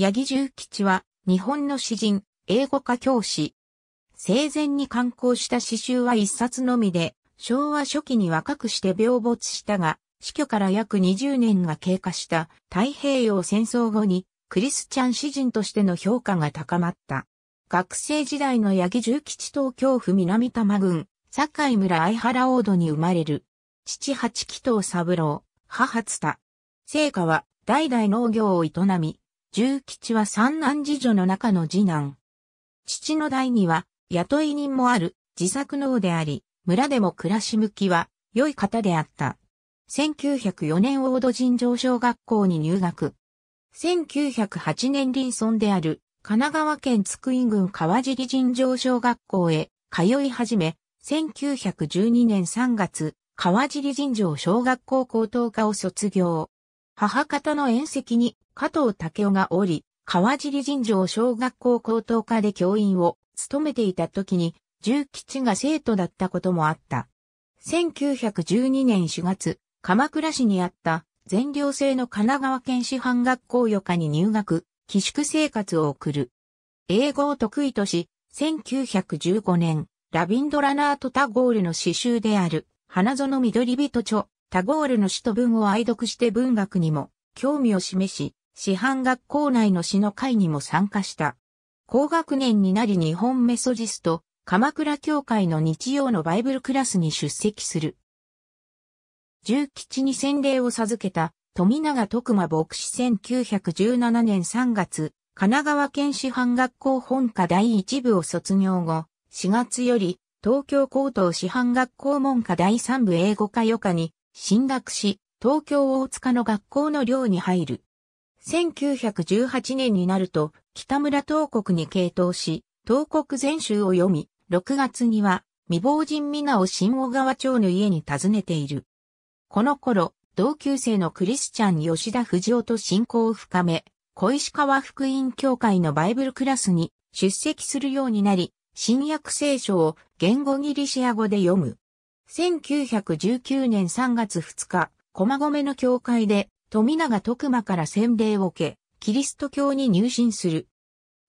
八木重吉は、日本の詩人、英語科教師。生前に刊行した詩集は一冊のみで、昭和初期に若くして病没したが、死去から約20年が経過した太平洋戦争後に、クリスチャン詩人としての評価が高まった。学生時代の八木重吉東京府南多摩郡、堺村相原大戸に生まれる。父八木藤三郎、母津田。聖火は代々農業を営み、重吉は三男次女の中の次男。父の代には、雇い人もある、自作農であり、村でも暮らし向きは、良い方であった。1904年大戸尋常小学校に入学。1908年林村である、神奈川県津久井郡川尻尋常小学校へ通い始め、1912年3月、川尻尋常小学校高等科を卒業。母方の縁石に加藤武雄がおり、川尻尋常小学校高等科で教員を務めていた時に、重吉が生徒だったこともあった。1912年4月、鎌倉市にあった全寮制の神奈川県師範学校予科に入学、寄宿生活を送る。英語を得意とし、1915年、ラビンドラナート・タゴールの詩集である、花園緑人著、タゴールの首都文を愛読して文学にも興味を示し、師範学校内の詩の会にも参加した。高学年になり日本メソジスト、鎌倉教会の日曜のバイブルクラスに出席する。重吉に洗礼を授けた富永徳馬牧師1917年3月、神奈川県師範学校本科第1部を卒業後、4月より東京高等師範学校門科第3部英語科予科に進学し、東京大塚の学校の寮に入る。1918年になると、北村東国に傾倒し、東国全集を読み、6月には、未亡人皆を新小川町の家に訪ねている。この頃、同級生のクリスチャン吉田藤夫と親交を深め、小石川福音教会のバイブルクラスに出席するようになり、新約聖書を言語ギリシア語で読む。1919年3月2日、駒込の教会で、富永徳馬から洗礼を受け、キリスト教に入信する。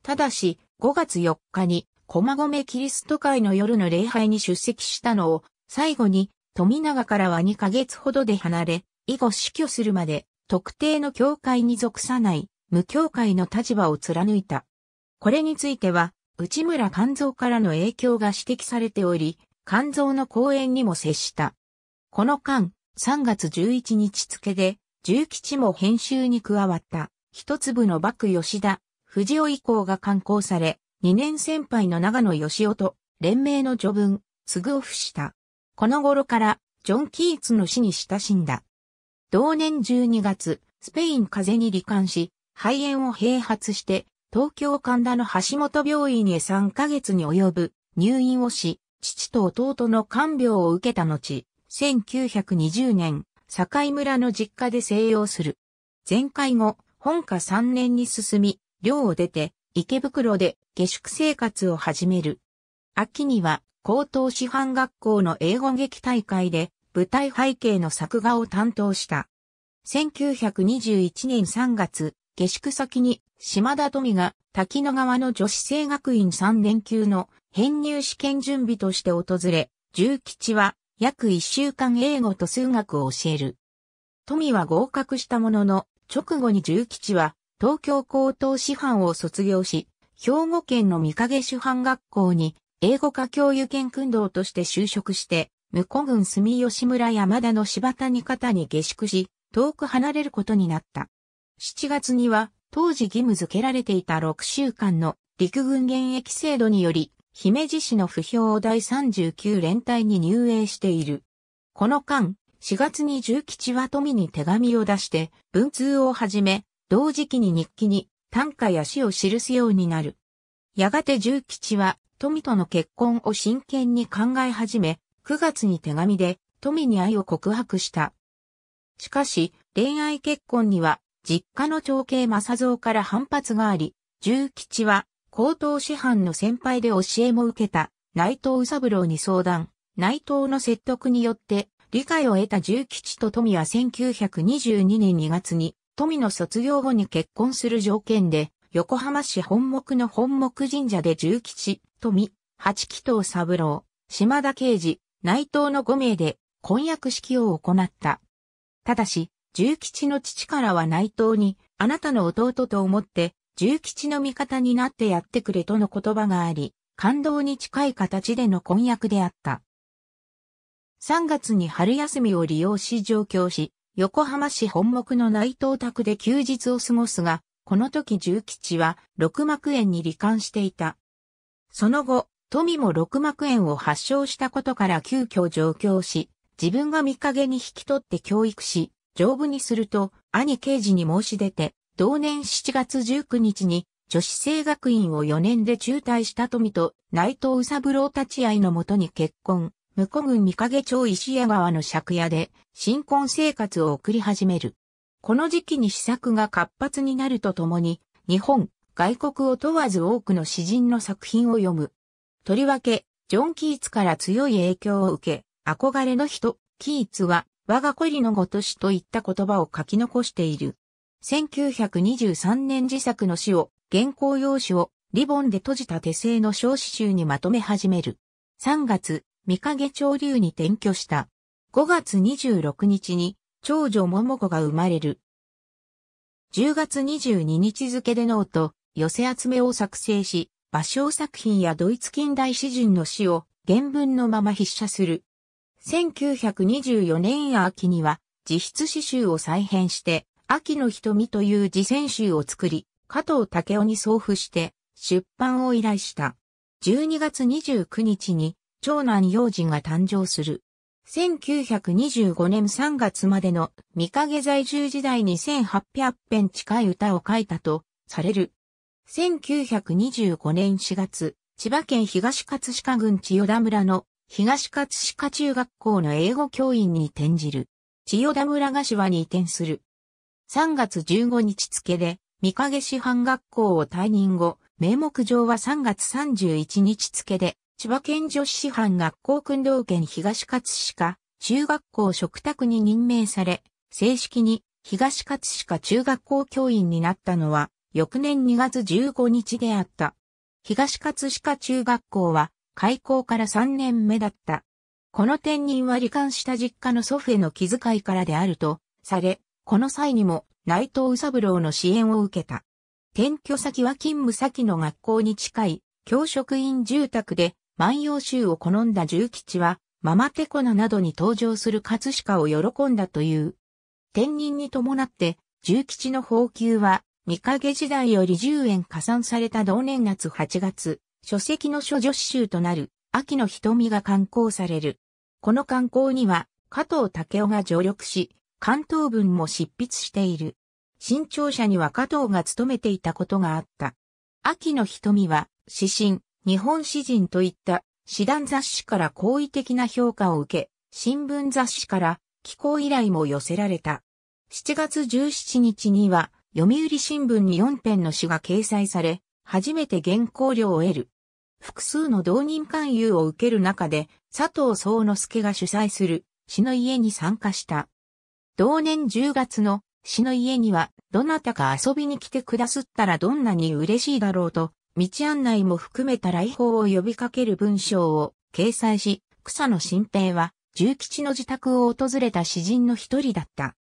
ただし、5月4日に、駒込キリスト会の夜の礼拝に出席したのを、最後に、富永からは2ヶ月ほどで離れ、以後死去するまで、特定の教会に属さない、無教会の立場を貫いた。これについては、内村勘蔵からの影響が指摘されており、肝臓の公園にも接した。この間、3月11日付で、重吉も編集に加わった、一粒の幕吉田、藤尾以降が刊行され、2年先輩の長野義夫と、連名の序文、継ぐオフした。この頃から、ジョン・キーツの死に親しんだ。同年12月、スペイン風邪に罹患し、肺炎を併発して、東京神田の橋本病院へ3ヶ月に及ぶ入院をし、父と弟の看病を受けた後、1920年、境村の実家で静養する。全回後、本科3年に進み、寮を出て、池袋で下宿生活を始める。秋には、高等師範学校の英語劇大会で、舞台背景の作画を担当した。1921年3月、下宿先に島田富が滝野川の女子生学院3年級の編入試験準備として訪れ、重吉は約1週間英語と数学を教える。富は合格したものの、直後に重吉は東京高等師範を卒業し、兵庫県の三影師範学校に英語科教諭研訓道として就職して、向う郡住吉村山田の柴谷方に下宿し、遠く離れることになった。7月には当時義務付けられていた6週間の陸軍現役制度により、姫路市の不評を第39連隊に入営している。この間、4月に重吉は富に手紙を出して、文通をはじめ、同時期に日記に短歌や詩を記すようになる。やがて重吉は富との結婚を真剣に考え始め、9月に手紙で富に愛を告白した。しかし、恋愛結婚には実家の長兄正蔵から反発があり、重吉は高等師範の先輩で教えも受けた内藤宇三郎に相談、内藤の説得によって理解を得た重吉と富は1922年2月に富の卒業後に結婚する条件で横浜市本木の本木神社で重吉、富、八木藤三郎、島田刑事、内藤の5名で婚約式を行った。ただし、重吉の父からは内藤に、あなたの弟と思って、重吉の味方になってやってくれとの言葉があり、感動に近い形での婚約であった。3月に春休みを利用し上京し、横浜市本木の内藤宅で休日を過ごすが、この時重吉は六幕園に罹患していた。その後、富も六幕園を発症したことから急遽上京し、自分が見陰に引き取って教育し、丈夫にすると、兄刑事に申し出て、同年7月19日に、女子生学院を4年で中退した富と内藤宇三郎立ち会いのもとに結婚、向こ郡三影町石屋川の借家で新婚生活を送り始める。この時期に試作が活発になるとともに、日本、外国を問わず多くの詩人の作品を読む。とりわけ、ジョン・キーツから強い影響を受け、憧れの人、キーツは我が恋のごとしといった言葉を書き残している。1923年自作の詩を、原稿用紙をリボンで閉じた手製の小詩集にまとめ始める。3月、三影潮流に転居した。5月26日に、長女桃子が生まれる。10月22日付でノート、寄せ集めを作成し、芭蕉作品やドイツ近代詩人の詩を原文のまま筆写する。1924年秋には、自筆詩集を再編して、秋の瞳という自選集を作り、加藤武雄に送付して出版を依頼した。12月29日に長男幼児が誕生する。1925年3月までの見影在住時代に1800編近い歌を書いたとされる。1925年4月、千葉県東葛飾郡千代田村の東葛飾中学校の英語教員に転じる。千代田村柏に移転する。3月15日付で、三影師範学校を退任後、名目上は3月31日付で、千葉県女子師範学校訓導圏東葛飾中学校嘱託に任命され、正式に東葛飾中学校教員になったのは、翌年2月15日であった。東葛飾中学校は、開校から3年目だった。この転任は罹患した実家の祖父への気遣いからであると、され、この際にも内藤宇三郎の支援を受けた。転居先は勤務先の学校に近い、教職員住宅で、万葉集を好んだ重吉は、ママテコナなどに登場する葛飾を喜んだという。転任に伴って、重吉の宝給は、見影時代より10円加算された同年月8月、書籍の諸女子集となる、秋の瞳が刊行される。この刊行には、加藤武雄が助力し、関東文も執筆している。新潮社には加藤が勤めていたことがあった。秋の瞳は、詩神、日本詩人といった、詩壇雑誌から好意的な評価を受け、新聞雑誌から寄稿依頼も寄せられた。7月17日には、読売新聞に4編の詩が掲載され、初めて原稿料を得る。複数の同人勧誘を受ける中で、佐藤総之助が主催する、詩の家に参加した。同年10月の詩の家には、どなたか遊びに来てくだすったらどんなに嬉しいだろうと、道案内も含めた来訪を呼びかける文章を掲載し、草野新平は、重吉の自宅を訪れた詩人の一人だった。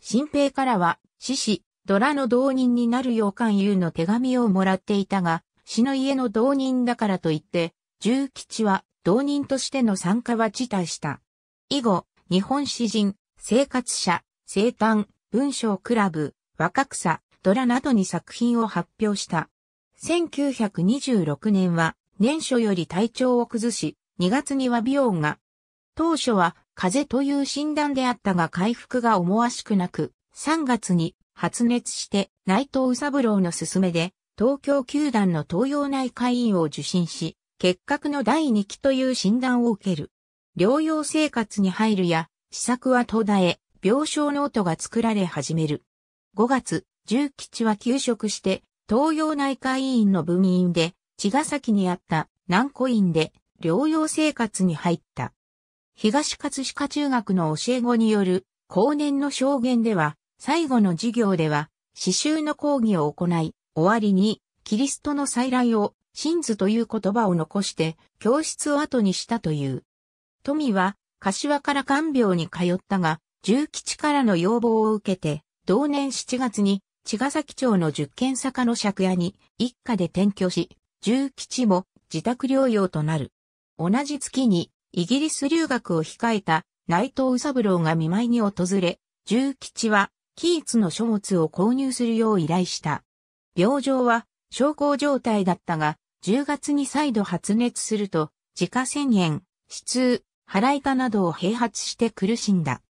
新平からは、死子、ドラの同人になるよう勧誘の手紙をもらっていたが、死の家の同人だからといって、重吉は同人としての参加は辞退した。以後、日本詩人、生活者、生誕、文章クラブ、若草、ドラなどに作品を発表した。1926年は年初より体調を崩し、2月には病音が。当初は風邪という診断であったが回復が思わしくなく、3月に発熱して内藤宇三郎の勧めで東京球団の東洋内科医院を受診し、結核の第2期という診断を受ける。療養生活に入るや、施策は途絶え、病床ノートが作られ始める。5月、重吉は休職して、東洋内科医院の部員で、茅ヶ崎にあった南古院で療養生活に入った。東葛飾中学の教え子による後年の証言では、最後の授業では、刺繍の講義を行い、終わりに、キリストの再来を、真図という言葉を残して、教室を後にしたという。富は、柏から看病に通ったが、重吉からの要望を受けて、同年7月に、茅ヶ崎町の十軒坂の借家に、一家で転居し、重吉も自宅療養となる。同じ月に、イギリス留学を控えた内藤宇三郎が見舞いに訪れ、重吉は、キーツの書物を購入するよう依頼した。病状は症候状態だったが、10月に再度発熱すると、自家宣言、死痛、腹痛などを併発して苦しんだ。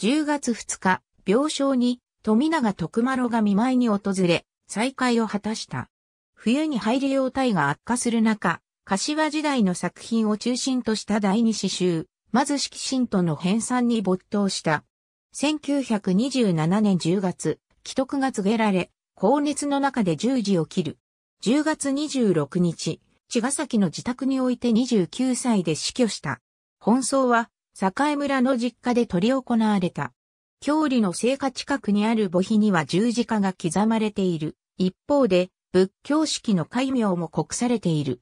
10月2日、病床に富永徳丸が見舞いに訪れ、再会を果たした。冬に入り用体が悪化する中、柏時代の作品を中心とした第二詩集、まず季神との編纂に没頭した。1927年10月、既得が告げられ、高熱の中で十字を切る。10月26日、茅ヶ崎の自宅において29歳で死去した。本葬は、栄村の実家で執り行われた。郷里の聖火近くにある墓碑には十字架が刻まれている。一方で、仏教式の戒名も刻されている。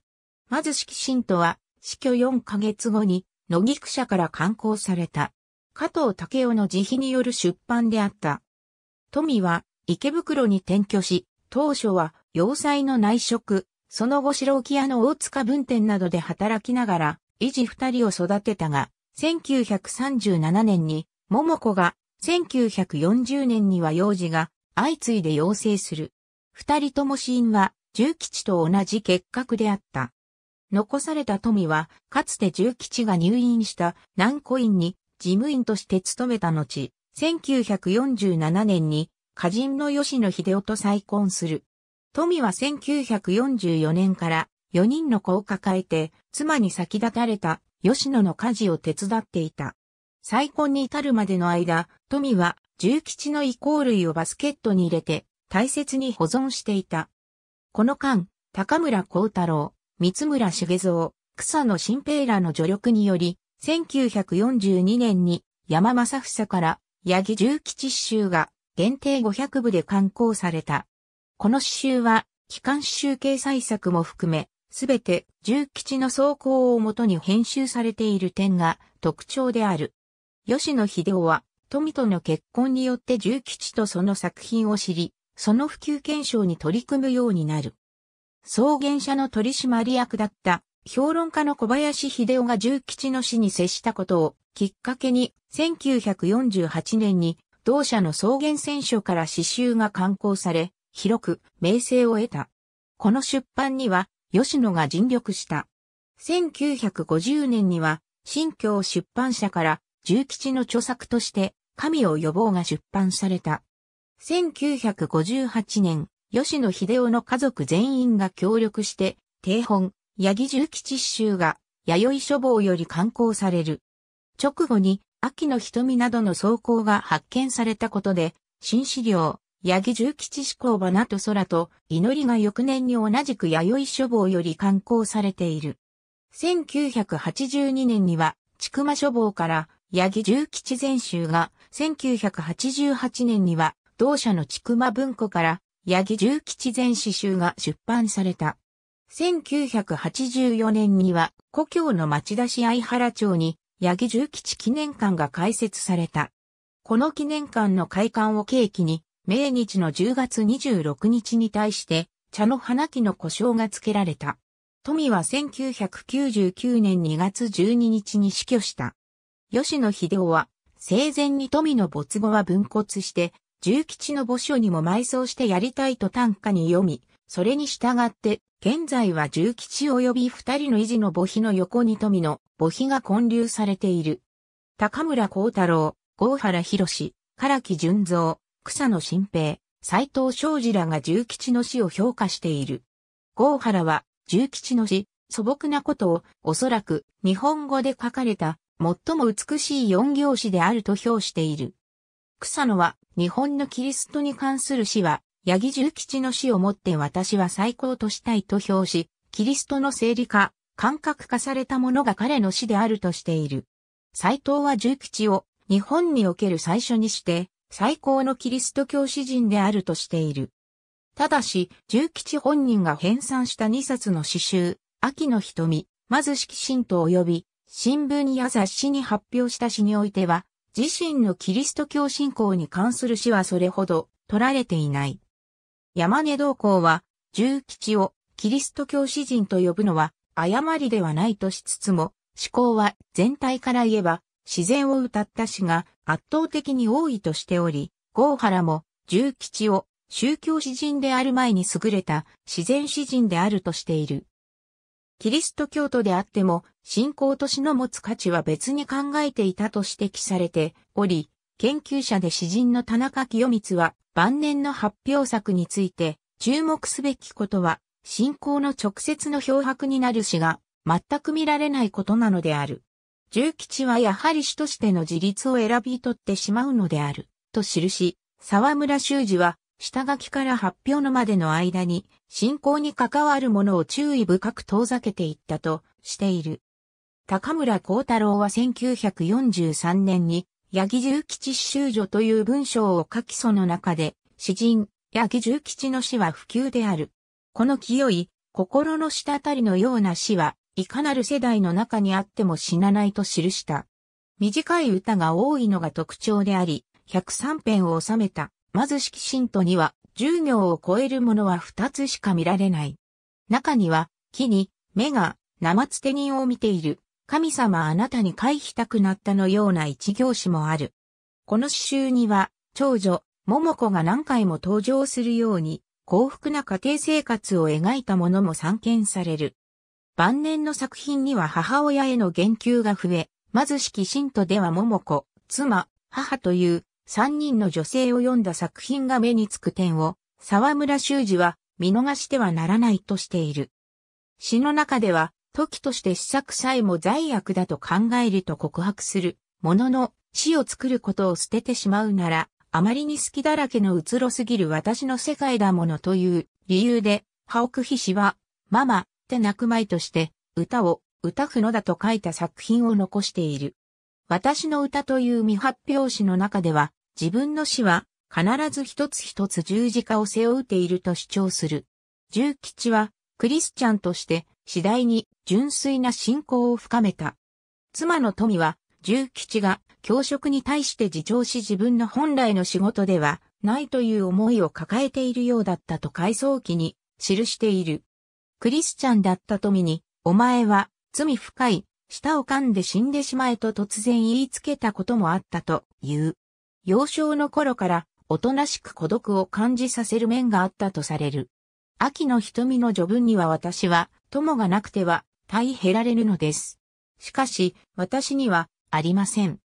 まず式神とは、死去4ヶ月後に、野木区社から刊行された。加藤武雄の慈悲による出版であった。富は、池袋に転居し、当初は要塞の内職、その後白置屋の大塚分店などで働きながら、維持二人を育てたが、1937年に、桃子が、1940年には幼児が、相次いで陽性する。二人とも死因は、重吉と同じ結核であった。残された富は、かつて重吉が入院した南古院に事務員として勤めた後、1947年に歌人の吉野秀夫と再婚する。富は1944年から4人の子を抱えて、妻に先立たれた吉野の家事を手伝っていた。再婚に至るまでの間、富は重吉の移行類をバスケットに入れて大切に保存していた。この間、高村光太郎、三村茂蔵、草野新平らの助力により、1942年に山正房から八木重吉衆が限定500部で刊行された。この詩集は、機関詩集掲載作も含め、すべて重吉の草稿をもとに編集されている点が特徴である。吉野秀夫は、富との結婚によって重吉とその作品を知り、その普及検証に取り組むようになる。草原社の取締役だった評論家の小林秀夫が重吉の死に接したことをきっかけに1948年に同社の草原選書から詩集が刊行され、広く名声を得た。この出版には、吉野が尽力した。1950年には、新教出版社から重吉の著作として、神を予防が出版された。1958年、吉野秀夫の家族全員が協力して、定本、八木重吉詩集が、弥生書房より刊行される。直後に、秋の瞳などの草稿が発見されたことで、新資料、八木重吉志向花と空と祈りが翌年に同じく弥生書房より刊行されている。1982年には、千曲書房から八木重吉全集が、1988年には、同社の千曲文庫から八木重吉全詩集が出版された。1984年には、故郷の町田市相原町に八木重吉記念館が開設された。この記念館の開館を契機に、明日の10月26日に対して、茶の花木の故障が付けられた。富は1999年2月12日に死去した。吉野秀夫は、生前に富の没後は分骨して、重吉の墓所にも埋葬してやりたいと短歌に読み、それに従って、現在は重吉及び二人の維持の墓碑の横に富の墓碑が建立されている。高村光太郎、郷原博士、唐木純三、草野新平、斎藤昌司らが重吉の死を評価している。郷原は、重吉の死、素朴なことを、おそらく、日本語で書かれた、最も美しい四行詩であると評している。草野は、日本のキリストに関する詩は、八木重吉の死をもって私は最高としたいと評し、キリストの生理化、感覚化されたものが彼の死であるとしている。斎藤は重吉を日本における最初にして最高のキリスト教詩人であるとしている。ただし、重吉本人が編纂した2冊の詩集、秋の瞳、まず式神と及び、新聞や雑誌に発表した詩においては、自身のキリスト教信仰に関する詩はそれほど取られていない。山根道行は、重吉をキリスト教詩人と呼ぶのは、誤りではないとしつつも、思考は全体から言えば自然を歌った詩が圧倒的に多いとしており、郷原も重吉を宗教詩人である前に優れた自然詩人であるとしている。キリスト教徒であっても信仰と詩の持つ価値は別に考えていたと指摘されており、研究者で詩人の田中清光は晩年の発表作について注目すべきことは信仰の直接の漂白になる死が、全く見られないことなのである。重吉はやはり主としての自立を選び取ってしまうのである、と記し、沢村修二は、下書きから発表のまでの間に、信仰に関わるものを注意深く遠ざけていったとしている。高村光太郎は1943年に、八木重吉修女という文章を書きその中で、詩人、八木重吉の詩は普及である。この清い、心の滴りのような死は、いかなる世代の中にあっても死なないと記した。短い歌が多いのが特徴であり、103編を収めた、まず式信徒には、10行を超えるものは2つしか見られない。中には、木に、目が、生つて人を見ている、神様あなたに回避たくなったのような一行詩もある。この詩集には、長女、桃子が何回も登場するように、幸福な家庭生活を描いたものも散見される。晩年の作品には母親への言及が増え、貧しき信徒では桃子、妻、母という三人の女性を読んだ作品が目につく点を、沢村修二は見逃してはならないとしている。詩の中では、時として試作さえも罪悪だと考えると告白する、ものの、死を作ることを捨ててしまうなら、あまりに好きだらけのうつろすぎる私の世界だものという理由で、ハオクヒ氏は、ママって泣くまいとして、歌を歌ふのだと書いた作品を残している。私の歌という未発表詞の中では、自分の詩は必ず一つ一つ十字架を背負うていると主張する。重吉はクリスチャンとして次第に純粋な信仰を深めた。妻の富は重吉が教職に対して自重し自分の本来の仕事ではないという思いを抱えているようだったと回想記に記している。クリスチャンだった富に、お前は罪深い、舌を噛んで死んでしまえと突然言いつけたこともあったという。幼少の頃からおとなしく孤独を感じさせる面があったとされる。秋の瞳の序文には私は友がなくては大減られるのです。しかし私にはありません。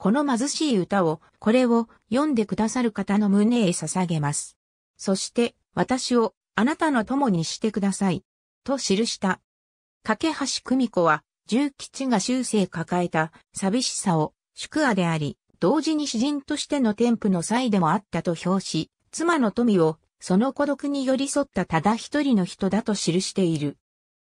この貧しい歌を、これを読んでくださる方の胸へ捧げます。そして、私をあなたの友にしてください。と記した。架橋久美子は、重吉が終生抱えた寂しさを宿阿であり、同時に詩人としての添付の際でもあったと評し、妻の富をその孤独に寄り添ったただ一人の人だと記している。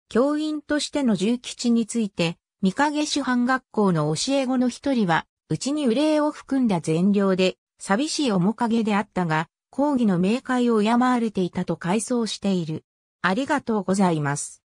教員としての重吉について、三影師範学校の教え子の一人は、うちに憂いを含んだ善良で、寂しい面影であったが、抗議の明快を敬われていたと回想している。ありがとうございます。